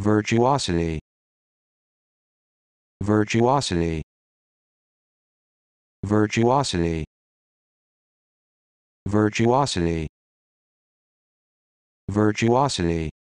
virtuosity virtuosity virtuosity virtuosity virtuosity